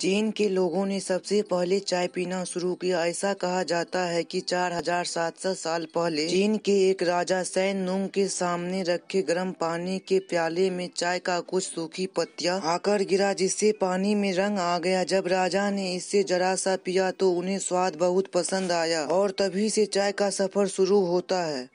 चीन के लोगों ने सबसे पहले चाय पीना शुरू किया ऐसा कहा जाता है कि 4,700 साल पहले चीन के एक राजा सैन नूंग के सामने रखे गर्म पानी के प्याले में चाय का कुछ सूखी पत्तियां आकर गिरा जिससे पानी में रंग आ गया जब राजा ने इससे जरा सा पिया तो उन्हें स्वाद बहुत पसंद आया और तभी से चाय का सफर शुरू होता है